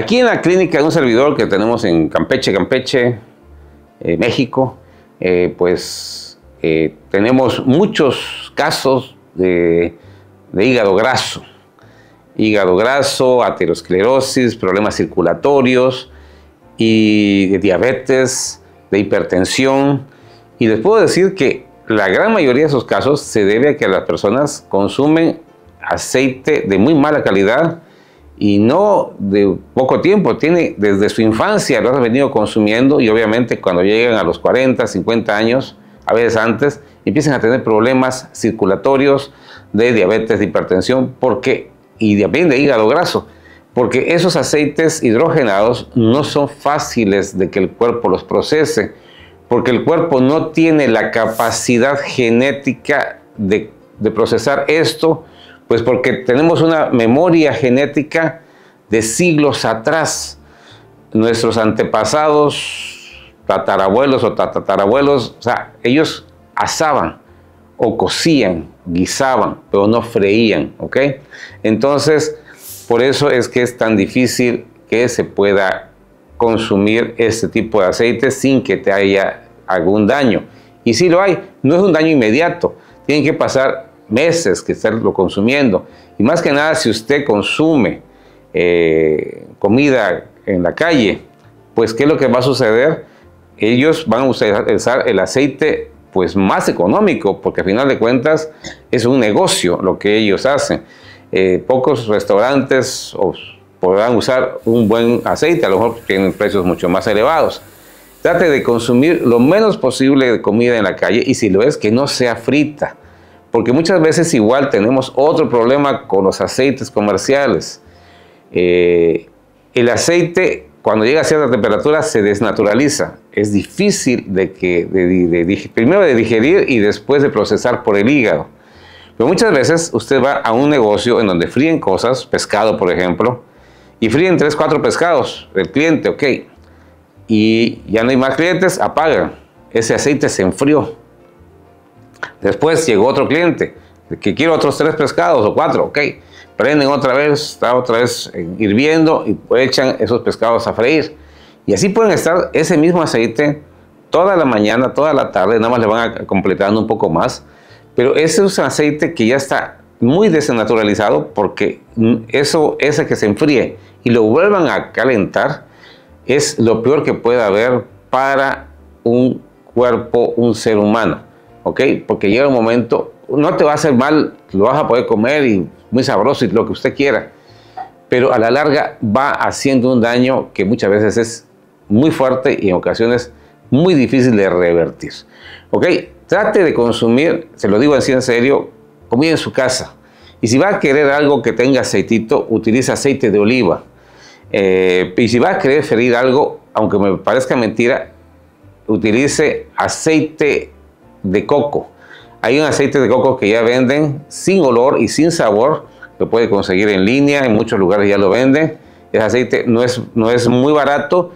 Aquí en la clínica de un servidor que tenemos en Campeche, Campeche, eh, México, eh, pues eh, tenemos muchos casos de, hígado graso. Hígado graso, aterosclerosis, problemas circulatorios y de diabetes, de hipertensión. Y les puedo decir que la gran mayoría de esos casos se debe a que las personas consumen aceite de muy mala calidad, y no de poco tiempo, tiene desde su infancia lo ha venido consumiendo y obviamente cuando llegan a los 40, 50 años, a veces antes, empiezan a tener problemas circulatorios de diabetes, de hipertensión, porque, y también de hígado graso, porque esos aceites hidrogenados no son fáciles de que el cuerpo los procese, porque el cuerpo no tiene la capacidad genética de procesar esto pues porque tenemos una memoria genética de siglos atrás. Nuestros antepasados, tatarabuelos o tatatarabuelos o sea, ellos asaban o cocían, guisaban, pero no freían, ¿ok? Entonces, por eso es que es tan difícil que se pueda consumir este tipo de aceite sin que te haya algún daño. Y si lo hay, no es un daño inmediato, tienen que pasar meses que lo consumiendo. Y más que nada, si usted consume eh, comida en la calle, pues ¿qué es lo que va a suceder? Ellos van a usar el aceite pues más económico, porque al final de cuentas es un negocio lo que ellos hacen. Eh, pocos restaurantes podrán usar un buen aceite, a lo mejor tienen precios mucho más elevados. Trate de consumir lo menos posible de comida en la calle y si lo es, que no sea frita. Porque muchas veces igual tenemos otro problema con los aceites comerciales. Eh, el aceite, cuando llega a cierta temperatura, se desnaturaliza. Es difícil de que, primero de digerir y después de procesar por el hígado. Pero muchas veces usted va a un negocio en donde fríen cosas, pescado por ejemplo, y fríen 3, 4 pescados del cliente, ok. Y ya no hay más clientes, apagan. Ese aceite se enfrió Después llegó otro cliente que quiere otros tres pescados o cuatro, ok. Prenden otra vez, está otra vez eh, hirviendo y echan esos pescados a freír. Y así pueden estar ese mismo aceite toda la mañana, toda la tarde, nada más le van a completando un poco más. Pero ese es un aceite que ya está muy desnaturalizado porque mm, eso, ese que se enfríe y lo vuelvan a calentar es lo peor que puede haber para un cuerpo, un ser humano. ¿ok? Porque llega un momento, no te va a hacer mal, lo vas a poder comer y muy sabroso y lo que usted quiera, pero a la larga va haciendo un daño que muchas veces es muy fuerte y en ocasiones muy difícil de revertir, ¿ok? Trate de consumir, se lo digo así en serio, comida en su casa. Y si va a querer algo que tenga aceitito, utiliza aceite de oliva. Eh, y si va a querer ferir algo, aunque me parezca mentira, utilice aceite de coco. Hay un aceite de coco que ya venden sin olor y sin sabor. Lo puede conseguir en línea, en muchos lugares ya lo venden. El aceite no es, no es muy barato,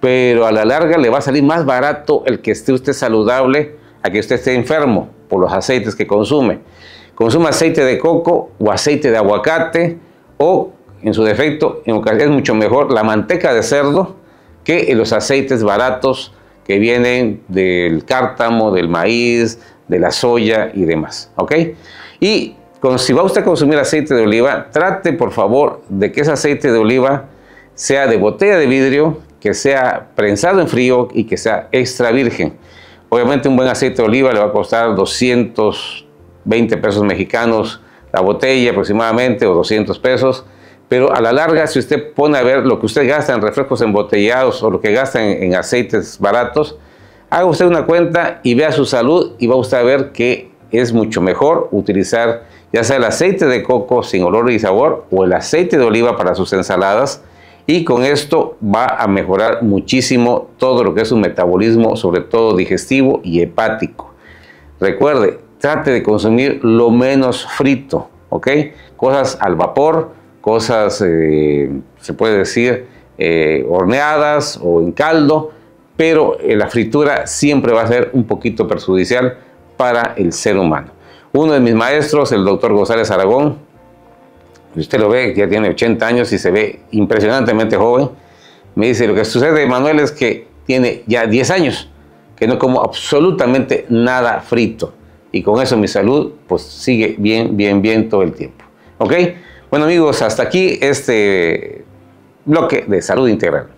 pero a la larga le va a salir más barato el que esté usted saludable a que usted esté enfermo por los aceites que consume. Consume aceite de coco o aceite de aguacate o, en su defecto, en ocasiones es mucho mejor la manteca de cerdo que los aceites baratos que vienen del cártamo, del maíz, de la soya y demás. ¿Ok? Y con, si va usted a consumir aceite de oliva, trate por favor de que ese aceite de oliva sea de botella de vidrio, que sea prensado en frío y que sea extra virgen. Obviamente un buen aceite de oliva le va a costar 220 pesos mexicanos la botella aproximadamente o 200 pesos pero a la larga, si usted pone a ver lo que usted gasta en refrescos embotellados o lo que gasta en, aceites baratos, haga usted una cuenta y vea su salud y va usted a ver que es mucho mejor utilizar ya sea el aceite de coco sin olor y sabor o el aceite de oliva para sus ensaladas y con esto va a mejorar muchísimo todo lo que es su metabolismo, sobre todo digestivo y hepático. Recuerde, trate de consumir lo menos frito, ¿ok? Cosas al vapor, cosas, eh, se puede decir, eh, horneadas o en caldo, pero eh, la fritura siempre va a ser un poquito perjudicial para el ser humano. Uno de mis maestros, el doctor González Aragón, usted lo ve, ya tiene 80 años y se ve impresionantemente joven, me dice, lo que sucede, Manuel, es que tiene ya 10 años que no como absolutamente nada frito. Y con eso mi salud pues sigue bien, bien, bien todo el tiempo. ¿Ok? Bueno amigos, hasta aquí este bloque de salud integral.